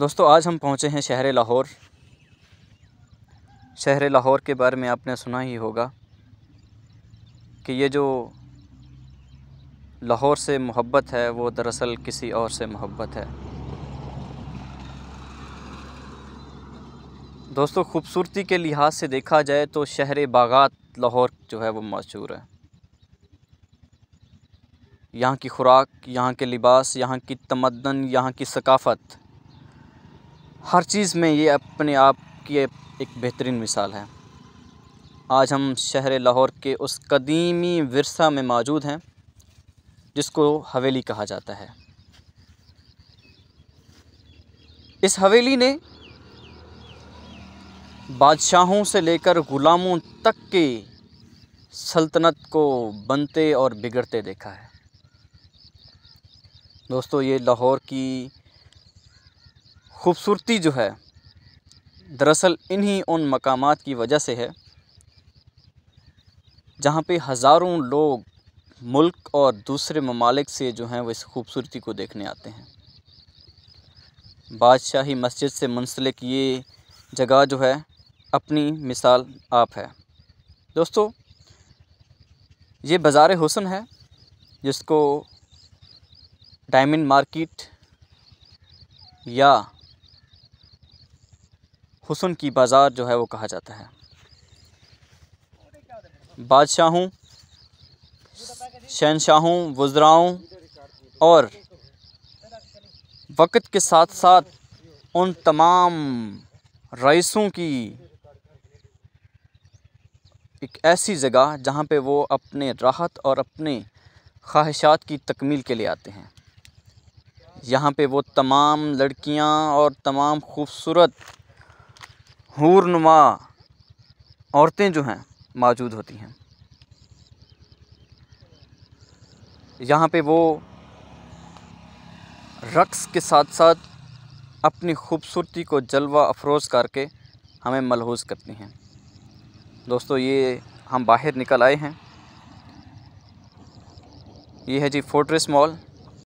दोस्तों आज हम पहुँचे हैं शहर लाहौर शहर लाहौर के बारे में आपने सुना ही होगा कि ये जो लाहौर से मोहब्बत है वो दरअसल किसी और से मोहब्बत है दोस्तों खूबसूरती के लिहाज से देखा जाए तो शहर बागात लाहौर जो है वो मशहूर है यहाँ की खुराक यहाँ के लिबास यहाँ की तमदन यहाँ की सकाफ़त हर चीज़ में ये अपने आप की एक बेहतरीन मिसाल है आज हम शहर लाहौर के उस कदीमी वरसा में मौजूद हैं जिसको हवेली कहा जाता है इस हवेली ने बादशाहों से लेकर ग़ुलामों तक की सल्तनत को बनते और बिगड़ते देखा है दोस्तों ये लाहौर की खूबसूरती जो है दरअसल इन्हीं उन मकाम की वजह से है जहाँ पे हज़ारों लोग मुल्क और दूसरे ममालिक से जो हैं वो इस खूबसूरती को देखने आते हैं बादशाही मस्जिद से मुंसलिक ये जगह जो है अपनी मिसाल आप है दोस्तों ये बाज़ार हुसन है जिसको डायमंड मार्केट या हुसन की बाज़ार जो है वो कहा जाता है बादशाहों शहनशाहों वज़राओं और वक्त के साथ साथ उन तमाम रईसों की एक ऐसी जगह जहाँ पे वो अपने राहत और अपने ख्वाहिशात की तकमील के लिए आते हैं यहाँ पे वो तमाम लड़कियाँ और तमाम खूबसूरत हूरनुमा औरतें जो हैं मौजूद होती हैं यहाँ पे वो रक़्स के साथ साथ अपनी खूबसूरती को जलवा अफरोज़ करके हमें मलहूज करती हैं दोस्तों ये हम बाहर निकल आए हैं ये है जी फोर्ट्रेस मॉल